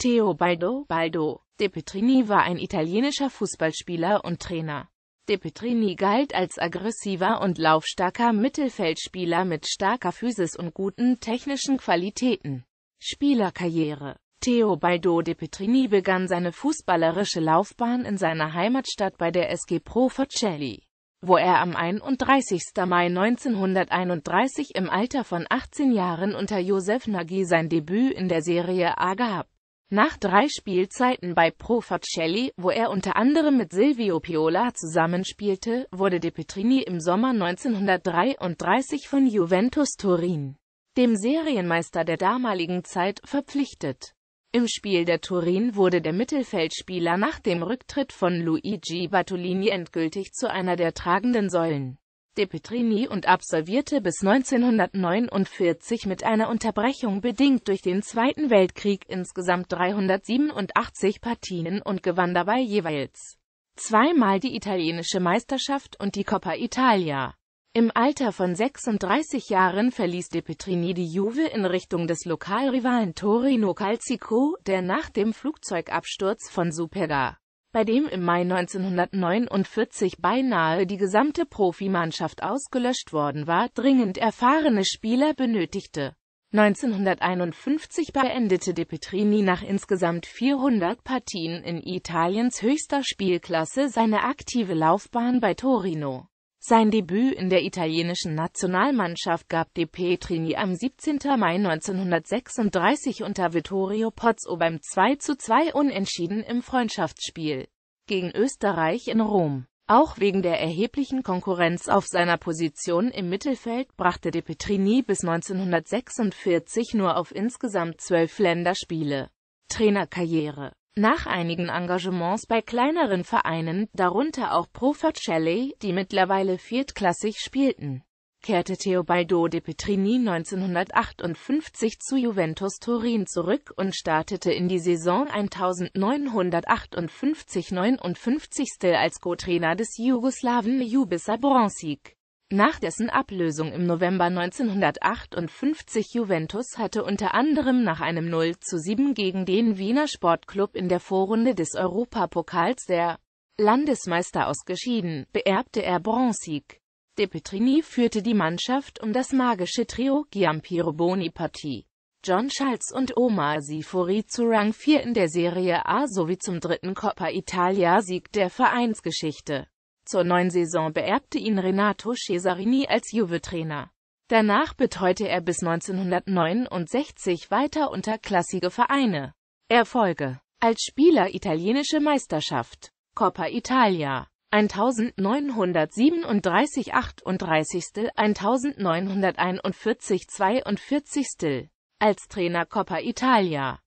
Teobaldo Baldo De Petrini war ein italienischer Fußballspieler und Trainer. De Petrini galt als aggressiver und laufstarker Mittelfeldspieler mit starker Physis und guten technischen Qualitäten. Spielerkarriere Teobaldo De Petrini begann seine fußballerische Laufbahn in seiner Heimatstadt bei der SG Pro Forcelli, wo er am 31. Mai 1931 im Alter von 18 Jahren unter Josef Nagy sein Debüt in der Serie A gehabt. Nach drei Spielzeiten bei Pro Vercelli, wo er unter anderem mit Silvio Piola zusammenspielte, wurde De Petrini im Sommer 1933 von Juventus Turin, dem Serienmeister der damaligen Zeit, verpflichtet. Im Spiel der Turin wurde der Mittelfeldspieler nach dem Rücktritt von Luigi Bartolini endgültig zu einer der tragenden Säulen de Petrini und absolvierte bis 1949 mit einer Unterbrechung bedingt durch den Zweiten Weltkrieg insgesamt 387 Partien und gewann dabei jeweils zweimal die italienische Meisterschaft und die Coppa Italia. Im Alter von 36 Jahren verließ De Petrini die Juve in Richtung des Lokalrivalen Torino Calcico, der nach dem Flugzeugabsturz von Superga bei dem im Mai 1949 beinahe die gesamte Profimannschaft ausgelöscht worden war, dringend erfahrene Spieler benötigte. 1951 beendete De Petrini nach insgesamt 400 Partien in Italiens höchster Spielklasse seine aktive Laufbahn bei Torino. Sein Debüt in der italienischen Nationalmannschaft gab De Petrini am 17. Mai 1936 unter Vittorio Pozzo beim 2 zu 2 Unentschieden im Freundschaftsspiel gegen Österreich in Rom. Auch wegen der erheblichen Konkurrenz auf seiner Position im Mittelfeld brachte De Petrini bis 1946 nur auf insgesamt zwölf Länderspiele Trainerkarriere nach einigen Engagements bei kleineren Vereinen, darunter auch Pro Vercelli, die mittlerweile viertklassig spielten, kehrte Teobaldo de Petrini 1958 zu Juventus Turin zurück und startete in die Saison 1958-59 als Co-Trainer des Jugoslawen Jubisa Broncik. Nach dessen Ablösung im November 1958 Juventus hatte unter anderem nach einem 0 zu 7 gegen den Wiener Sportclub in der Vorrunde des Europapokals der Landesmeister ausgeschieden, beerbte er Bronzesieg. De Petrini führte die Mannschaft um das magische Trio Giampiero Bonipati, John Schalz und Omar Sifori zu Rang 4 in der Serie A sowie zum dritten Coppa Italia-Sieg der Vereinsgeschichte zur neuen Saison beerbte ihn Renato Cesarini als Juve-Trainer. Danach betreute er bis 1969 weiter unterklassige Vereine. Erfolge als Spieler italienische Meisterschaft, Coppa Italia, 1937 38. 1941 42. Als Trainer Coppa Italia,